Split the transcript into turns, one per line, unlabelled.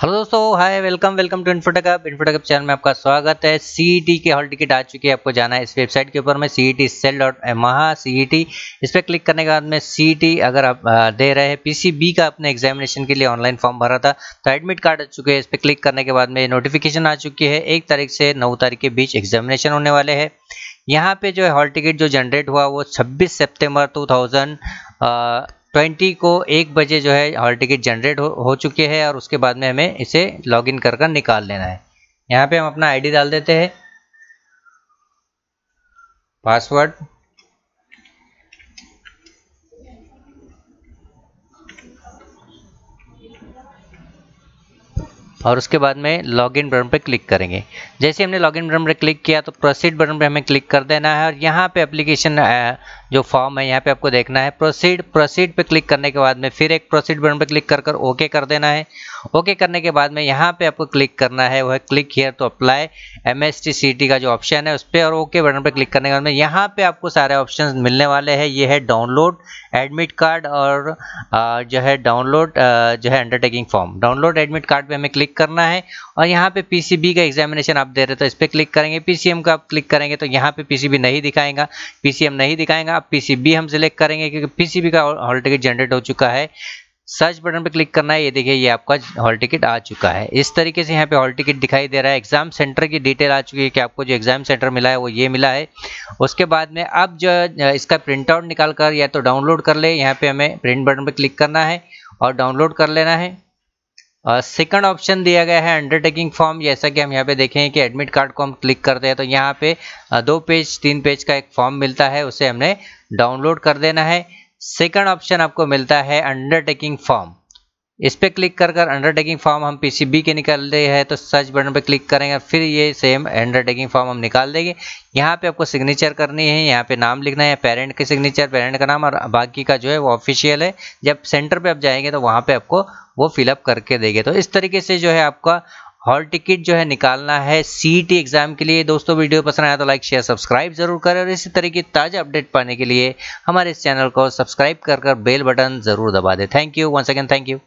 hello दोस्तों hi welcome welcome to Infotech up Infotech channel में आपका स्वागत है सीईटी e के हॉल टिकट आ चुकी है आपको जाना है इस वेबसाइट के ऊपर में C T cell dot Maha CET इस पर क्लिक करने के बाद में सीईटी e अगर आप दे रहे हैं पीसीबी का अपने एग्जामिनेशन के लिए ऑनलाइन फॉर्म भरा था तो एडमिट कार्ड आ चुके हैं इस पर क्लिक करने के बाद में नोटिफिकेशन आ चुकी है एक तारीख से नौ तारीख के बीच एग्जामिनेशन होने वाले है यहाँ पे जो है हॉल टिकट जो जनरेट हुआ वो 26 सितंबर ट्वेंटी को एक बजे जो है हॉल टिकट जनरेट हो, हो चुके हैं और उसके बाद में हमें इसे लॉग इन कर कर निकाल लेना है यहाँ पे हम अपना आईडी डाल देते हैं पासवर्ड और उसके बाद में लॉग इन बटन पर क्लिक करेंगे जैसे हमने लॉग इन बटन पर क्लिक किया तो प्रोसीड बटन पर हमें क्लिक कर देना है और यहाँ पे एप्लीकेशन जो फॉर्म है यहाँ पे आपको देखना है प्रोसीड प्रोसीड पे क्लिक करने के बाद में फिर एक प्रोसीड बटन पर क्लिक कर कर ओके कर देना है ओके करने के बाद में यहाँ पे आपको क्लिक करना है वह क्लिक हेयर तो अप्लाई एम एस का जो ऑप्शन है उस पर और ओके बटन पर क्लिक करने के बाद में यहाँ पे आपको सारे ऑप्शन मिलने वाले हैं ये है डाउनलोड एडमिट कार्ड और जो है डाउनलोड जो है undertaking form download admit card पर हमें क्लिक करना है और यहाँ पे पीसीबी का एग्जामिनेशन आप दे रहे तो इस पर क्लिक करेंगे पीसीएम का आप क्लिक करेंगे तो यहाँ पे पीसीबी नहीं दिखाएगा पीसीएम नहीं दिखाएगा आप पीसीबी हम सिलेक्ट करेंगे क्योंकि पीसीबी का हॉल टिकट जनरेट हो चुका है सर्च बटन पर क्लिक करना है ये देखिए ये आपका हॉल टिकट आ चुका है इस तरीके से यहाँ पे हॉल टिकट दिखाई दे रहा है एग्जाम सेंटर की डिटेल आ चुकी है कि आपको जो एग्जाम सेंटर मिला है वो ये मिला है उसके बाद में अब जो इसका प्रिंट आउट निकाल कर या तो डाउनलोड कर ले यहाँ पे हमें प्रिंट बटन पर क्लिक करना है और डाउनलोड कर लेना है सेकंड ऑप्शन दिया गया है अंडरटेकिंग फॉर्म जैसा कि हम यहाँ पे देखें कि एडमिट कार्ड को हम क्लिक करते हैं तो यहाँ पे दो पेज तीन पेज का एक फॉर्म मिलता है उसे हमने डाउनलोड कर देना है सेकंड ऑप्शन आपको मिलता है अंडरटेकिंग फॉर्म इस पर क्लिक कर कर अंडरटेकिंग फॉर्म हम पीसीबी के निकाल दे हैं तो सर्च बटन पर क्लिक करेंगे फिर ये सेम अंडरटेकिंग फॉर्म हम निकाल देंगे यहाँ पे आपको सिग्नेचर करनी है यहाँ पे नाम लिखना है पेरेंट के सिग्नेचर पेरेंट का नाम और बाकी का जो है वो ऑफिशियल है जब सेंटर पे आप जाएंगे तो वहाँ पे आपको वो फिलअप करके देंगे तो इस तरीके से जो है आपका हॉल टिकट जो है निकालना है टी एग्जाम e के लिए दोस्तों वीडियो पसंद आया तो लाइक शेयर सब्सक्राइब जरूर करें और इसी तरह की ताज़ा अपडेट पाने के लिए हमारे इस चैनल को सब्सक्राइब कर कर बेल बटन जरूर दबा दें thank you one second thank you